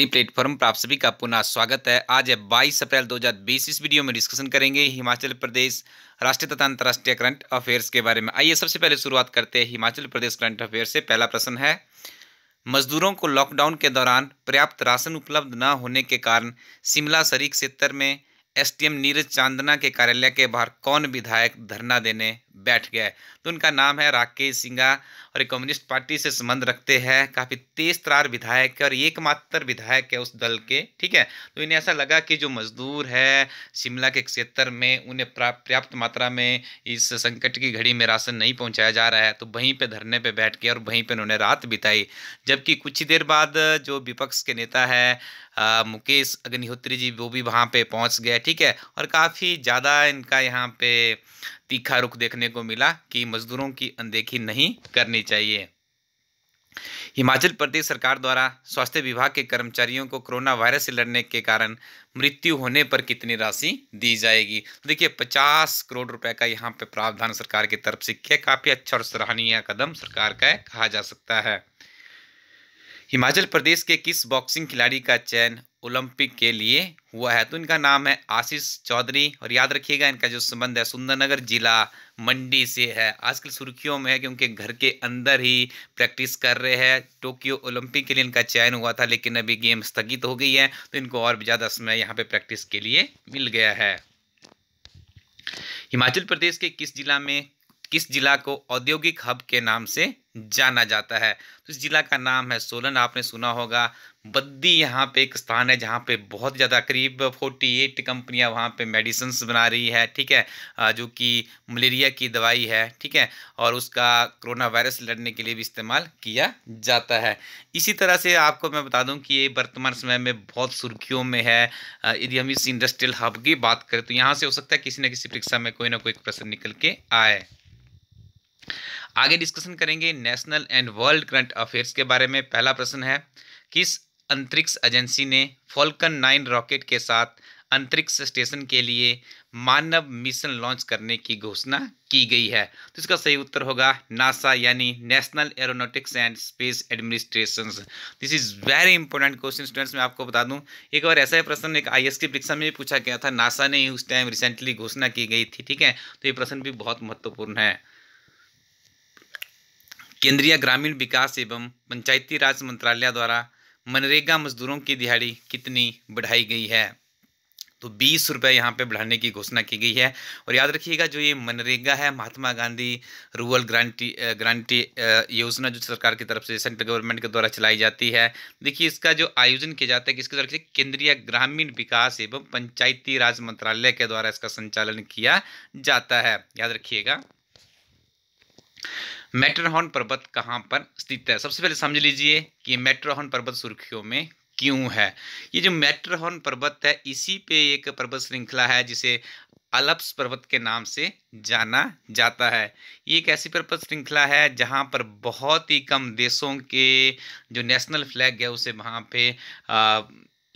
platform पर आप सभी का पुनः स्वागत है आज है 22 अप्रैल 2020 इस वीडियो में डिस्कशन करेंगे हिमाचल प्रदेश राष्ट्रीय तथा अंतर्राष्ट्रीय करंट अफेयर्स के बारे में आइए सबसे पहले शुरुआत करते हैं हिमाचल प्रदेश करंट अफेयर से पहला प्रश्न है मजदूरों को लॉकडाउन के दौरान पर्याप्त राशन उपलब्ध न होने के कारण शिमला सरी क्षेत्र में एसटीएम नीरज चांदना के कार्यालय के बाहर कौन विधायक धरना देने बैठ गया है तो उनका नाम है राकेश सिंगा और ये कम्युनिस्ट पार्टी से संबंध रखते हैं काफ़ी तेज तरार विधायक है और एकमात्र विधायक है उस दल के ठीक है तो इन्हें ऐसा लगा कि जो मजदूर है शिमला के क्षेत्र में उन्हें पर्याप्त मात्रा में इस संकट की घड़ी में राशन नहीं पहुंचाया जा रहा है तो वहीं पर धरने पर बैठ गए और वहीं पर उन्होंने रात बिताई जबकि कुछ ही देर बाद जो विपक्ष के नेता है मुकेश अग्निहोत्री जी वो भी वहाँ पे पहुँच गए ठीक है और काफ़ी ज़्यादा इनका यहाँ पे तीखा रुख देखने को मिला कि मजदूरों की अनदेखी नहीं करनी चाहिए हिमाचल प्रदेश सरकार द्वारा स्वास्थ्य विभाग के कर्मचारियों को कोरोना वायरस से लड़ने के कारण मृत्यु होने पर कितनी राशि दी जाएगी तो देखिए 50 करोड़ रुपए का यहाँ पे प्रावधान सरकार की तरफ से किया काफ़ी अच्छा और सराहनीय कदम सरकार का है कहा जा सकता है हिमाचल प्रदेश के किस बॉक्सिंग खिलाड़ी का चयन ओलंपिक के लिए हुआ है तो इनका नाम है आशीष चौधरी और याद रखिएगा इनका जो संबंध है सुंदरनगर जिला मंडी से है आजकल सुर्खियों में है कि उनके घर के अंदर ही प्रैक्टिस कर रहे हैं टोक्यो ओलंपिक के लिए इनका चयन हुआ था लेकिन अभी गेम स्थगित हो गई है तो इनको और भी ज़्यादा समय यहाँ पर प्रैक्टिस के लिए मिल गया है हिमाचल प्रदेश के किस जिला में किस जिला को औद्योगिक हब के नाम से जाना जाता है तो इस जिला का नाम है सोलन आपने सुना होगा बद्दी यहाँ पे एक स्थान है जहाँ पे बहुत ज़्यादा करीब 48 कंपनियाँ वहाँ पर मेडिसन्स बना रही है ठीक है जो कि मलेरिया की दवाई है ठीक है और उसका कोरोना वायरस लड़ने के लिए भी इस्तेमाल किया जाता है इसी तरह से आपको मैं बता दूँ कि ये वर्तमान समय में बहुत सुर्खियों में है यदि हम इस इंडस्ट्रियल हब की बात करें तो यहाँ से हो सकता है किसी न किसी परीक्षा में कोई ना कोई प्रश्न निकल के आए आगे डिस्कशन करेंगे national and world current affairs के बारे में पहला प्रश्न है किस अंतरिक्ष एजेंसी ने फॉल्कन नाइन रॉकेट के साथ अंतरिक्ष स्टेशन के लिए मानव मिशन लॉन्च करने की घोषणा की गई है तो इसका सही उत्तर होगा नासा यानी national aeronautics and space administration this is very important question students मैं आपको बता दूं एक बार ऐसा ही प्रश्न एक आई की परीक्षा में भी पूछा गया था नासा ने उस टाइम रिसेंटली घोषणा की गई थी ठीक है तो ये प्रश्न भी बहुत महत्वपूर्ण है केंद्रीय ग्रामीण विकास एवं पंचायती राज मंत्रालय द्वारा मनरेगा मजदूरों की दिहाड़ी कितनी बढ़ाई गई है तो बीस रुपये यहाँ पे बढ़ाने की घोषणा की गई है और याद रखिएगा जो ये मनरेगा है महात्मा गांधी रूरल ग्रांटी ग्रांटी योजना जो सरकार की तरफ से सेंट्रल गवर्नमेंट के द्वारा चलाई जाती है देखिए इसका जो आयोजन किया जाता है किसके से केंद्रीय ग्रामीण विकास एवं पंचायती राज मंत्रालय के द्वारा इसका संचालन किया जाता है याद रखिएगा मेटरहॉर्न पर्वत कहाँ पर स्थित है सबसे पहले समझ लीजिए कि मेटरहॉर्न पर्वत सुर्खियों में क्यों है ये जो मेट्रोहॉर्न पर्वत है इसी पे एक पर्वत श्रृंखला है जिसे अलप्स पर्वत के नाम से जाना जाता है ये एक ऐसी पर्वत श्रृंखला है जहाँ पर बहुत ही कम देशों के जो नेशनल फ्लैग है उसे वहाँ पे आ,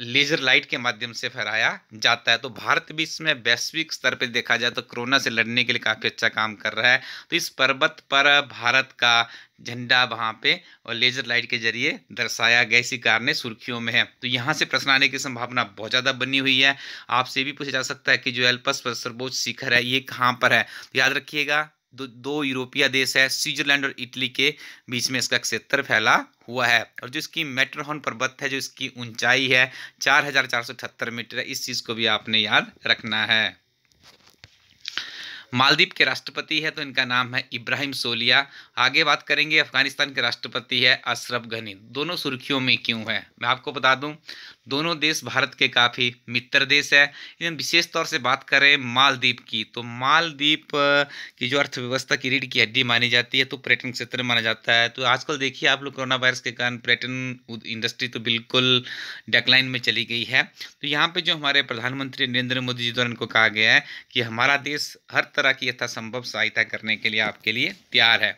लेजर लाइट के माध्यम से फहराया जाता है तो भारत भी इसमें वैश्विक स्तर पर देखा जाए तो कोरोना से लड़ने के लिए काफ़ी अच्छा काम कर रहा है तो इस पर्वत पर भारत का झंडा वहाँ पे और लेजर लाइट के जरिए दर्शाया गया इसी कारण सुर्खियों में है तो यहाँ से प्रश्न आने की संभावना बहुत ज़्यादा बनी हुई है आपसे भी पूछा जा सकता है कि जो एल्पस पर सर्वोच्च शिखर है ये कहाँ पर है तो याद रखिएगा दो, यूरोपीय देश है स्विट्जरलैंड और इटली के बीच में इसका क्षेत्र फैला हुआ है और जो इसकी मेट्रोहॉर्न पर्वत है जो इसकी ऊंचाई है चार हजार चार सौ अठहत्तर मीटर है इस चीज़ को भी आपने याद रखना है मालदीप के राष्ट्रपति है तो इनका नाम है इब्राहिम सोलिया आगे बात करेंगे अफगानिस्तान के राष्ट्रपति है अशरफ गनी दोनों सुर्खियों में क्यों है मैं आपको बता दूं दोनों देश भारत के काफ़ी मित्र देश है इन विशेष तौर से बात करें मालदीप की तो मालदीप की जो अर्थव्यवस्था की रीढ़ की हड्डी मानी जाती है तो पर्यटन क्षेत्र माना जाता है तो आजकल देखिए आप लोग कोरोना वायरस के कारण पर्यटन इंडस्ट्री तो बिल्कुल डेकलाइन में चली गई है तो यहाँ पर जो हमारे प्रधानमंत्री नरेंद्र मोदी जी द्वारा इनको कहा गया है कि हमारा देश हर तरह की यथासंभव सहायता करने के लिए आपके लिए तैयार है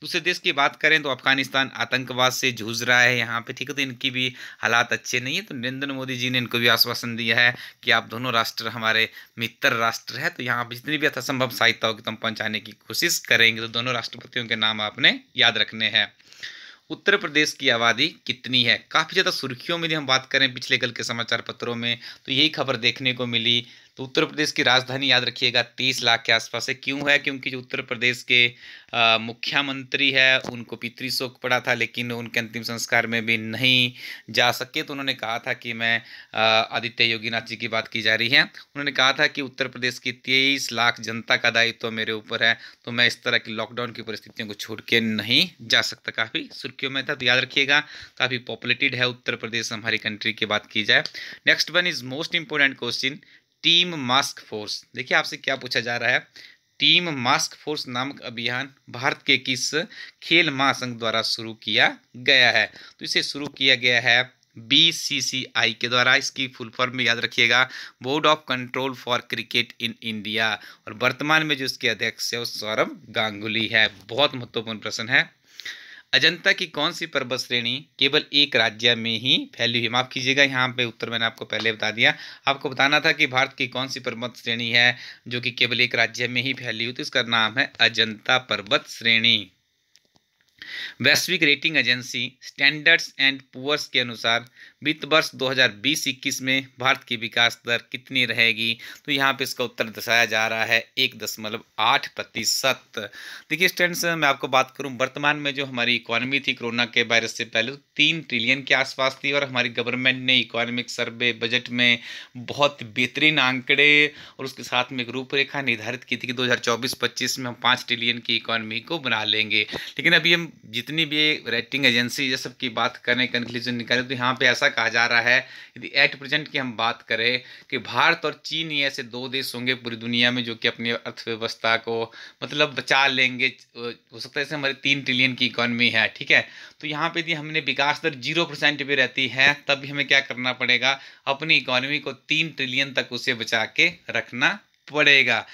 दूसरे देश की बात करें तो अफगानिस्तान आतंकवाद से जूझ रहा है यहाँ पे ठीक है तो इनकी भी हालात अच्छे नहीं है तो नरेंद्र मोदी जी ने इनको भी आश्वासन दिया है कि आप दोनों राष्ट्र हमारे मित्र राष्ट्र है तो यहाँ पर जितनी भी यथासंभव सहायता होगी तो हम पहुँचाने की कोशिश करेंगे तो दोनों राष्ट्रपतियों के नाम आपने याद रखने हैं उत्तर प्रदेश की आबादी कितनी है काफ़ी ज़्यादा सुर्खियों में भी हम बात करें पिछले कल के समाचार पत्रों में तो यही खबर देखने को मिली तो उत्तर प्रदेश की राजधानी याद रखिएगा तीस लाख के आसपास है क्यों है क्योंकि जो उत्तर प्रदेश के मुख्यमंत्री है उनको पितृशोक पड़ा था लेकिन उनके अंतिम संस्कार में भी नहीं जा सके तो उन्होंने कहा था कि मैं आदित्य योगीनाथ जी की बात की जा रही है उन्होंने कहा था कि उत्तर प्रदेश की तेईस लाख जनता का दायित्व तो मेरे ऊपर है तो मैं इस तरह की लॉकडाउन की परिस्थितियों को छोड़ के नहीं जा सकता काफ़ी सुर्खियों में था तो याद रखिएगा काफ़ी पॉपुलेटेड है उत्तर प्रदेश हमारी कंट्री की बात की जाए next one is most important question team mask force देखिए आपसे क्या पूछा जा रहा है टीम मास्क फोर्स नामक अभियान भारत के किस खेल महासंघ द्वारा शुरू किया गया है तो इसे शुरू किया गया है बीसीसीआई के द्वारा इसकी फुल फॉर्म में याद रखिएगा board of control for cricket in India और वर्तमान में जो इसके अध्यक्ष है वो सौरभ गांगुली है बहुत महत्वपूर्ण प्रश्न है अजंता की कौन सी पर्वत श्रेणी केवल एक राज्य में ही फैली हुई माफ़ कीजिएगा यहाँ पे उत्तर मैंने आपको पहले बता दिया आपको बताना था कि भारत की कौन सी पर्वत श्रेणी है जो कि केवल एक राज्य में ही फैली हुई तो इसका नाम है अजंता पर्वत श्रेणी वैश्विक rating agency standards and poor's के अनुसार वित्त वर्ष 2020-21 में भारत की विकास दर कितनी रहेगी तो यहाँ पे इसका उत्तर दर्शाया जा रहा है एक दशमलव आठ प्रतिशत देखिए स्टूडेंट्स मैं आपको बात करूँ वर्तमान में जो हमारी इकोनॉमी थी कोरोना के वायरस से पहले तो तीन ट्रिलियन के आसपास थी और हमारी गवर्नमेंट ने इकोनॉमिक सर्वे बजट में बहुत बेहतरीन आंकड़े और उसके साथ में एक रूपरेखा निर्धारित की थी कि दो हज़ार में हम पाँच ट्रिलियन की इकोनॉमी को बना लेंगे लेकिन अभी हम जितनी भी रेटिंग एजेंसी ये सब की बात करें कंक्लूजन निकालें तो यहाँ पर ऐसा कहा जा रहा है यदि एट प्रेजेंट की हम बात करें कि भारत और चीन ही ऐसे दो देश होंगे पूरी दुनिया में जो कि अपनी अर्थव्यवस्था को मतलब बचा लेंगे हो सकता है जैसे हमारी तीन ट्रिलियन की इकोनॉमी है ठीक है तो यहाँ पे यदि हमने विकास दर जीरो परसेंट भी रहती है तब भी हमें क्या करना पड़ेगा अपनी इकोनॉमी को तीन ट्रिलियन तक उसे बचा के रखना पड़ेगा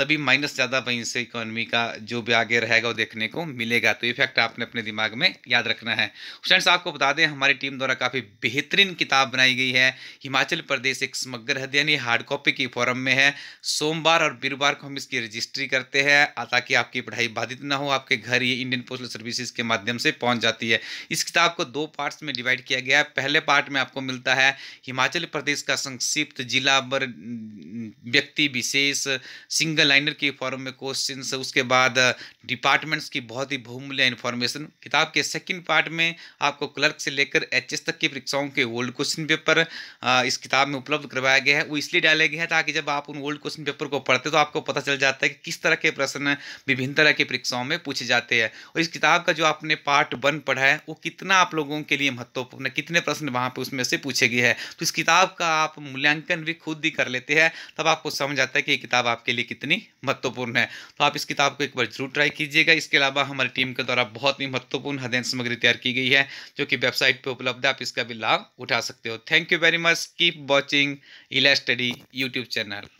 तभी माइनस ज़्यादा वहीं से इकोनॉमी का जो भी आगे रहेगा वो देखने को मिलेगा तो इफेक्ट आपने अपने दिमाग में याद रखना है फ्रेंड्स आपको बता दें हमारी टीम द्वारा काफ़ी बेहतरीन किताब बनाई गई है हिमाचल प्रदेश एक समग्र हद यानी हार्ड कॉपी की फॉरम में है सोमवार और वीरवार को हम इसकी रजिस्ट्री करते हैं ताकि आपकी पढ़ाई बाधित ना हो आपके घर ये इंडियन पोस्टल सर्विसेज के माध्यम से पहुँच जाती है इस किताब को दो पार्ट्स में डिवाइड किया गया है पहले पार्ट में आपको मिलता है हिमाचल प्रदेश का संक्षिप्त जिला व्यक्ति विशेष सिंगल लाइनर के फॉर्म में क्वेश्चन उसके बाद डिपार्टमेंट्स uh, की बहुत ही बहुमूल्य इन्फॉर्मेशन किताब के सेकंड पार्ट में आपको क्लर्क से लेकर एच तक की परीक्षाओं के ओल्ड क्वेश्चन पेपर इस किताब में उपलब्ध करवाया गया है वो इसलिए डाला गया है ताकि जब आप उन ओल्ड क्वेश्चन पेपर को पढ़ते तो आपको पता चल जाता है कि किस तरह के प्रश्न विभिन्न तरह की परीक्षाओं में पूछे जाते हैं और इस किताब का जो आपने पार्ट वन पढ़ा है वो कितना आप लोगों के लिए महत्वपूर्ण है कितने प्रश्न वहाँ पर उसमें से पूछे गए हैं तो इस किताब का आप मूल्यांकन भी खुद ही कर लेते हैं तब आपको समझ आता है कि ये किताब आपके लिए कितनी महत्वपूर्ण है तो आप इस किताब को एक बार जरूर ट्राई कीजिएगा इसके अलावा हमारी टीम के द्वारा बहुत ही महत्वपूर्ण अध्ययन सामग्री तैयार की गई है जो कि वेबसाइट पर उपलब्ध है आप इसका भी लाभ उठा सकते हो thank you very much keep watching Ila study YouTube channel